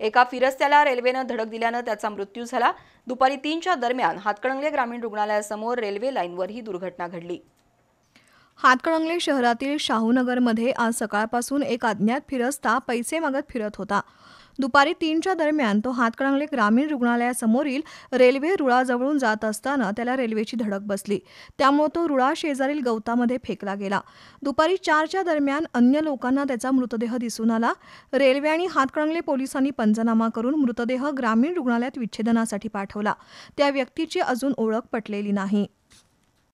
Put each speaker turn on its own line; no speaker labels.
एका फिरस्त्याला रेल्वेनं धडक दिल्यानं त्याचा मृत्यू झाला दुपारी तीनच्या दरम्यान हातकणंगले ग्रामीण रुग्णालयासमोर रेल्वे लाईनवर ही दुर्घटना घडली हातकणंगले
शहरातील शाहूनगरमध्ये आज सकाळपासून एक अज्ञात फिरस्ता पैसे मागत फिरत होता दुपारी तीनच्या दरम्यान तो हातकणंगले ग्रामीण रुग्णालयासमोरील रेल्वे रुळाजवळून जात असताना त्याला रेल्वेची धडक बसली त्यामुळे तो रुळा शेजारील गवतामध्ये फेकला गेला दुपारी चारच्या दरम्यान अन्य लोकांना त्याचा मृतदेह दिसून आला रेल्वे आणि हातकणंगले पोलिसांनी पंचनामा करून मृतदेह ग्रामीण रुग्णालयात विच्छेदनासाठी पाठवला त्या व्यक्तीची अजून ओळख पटलेली नाही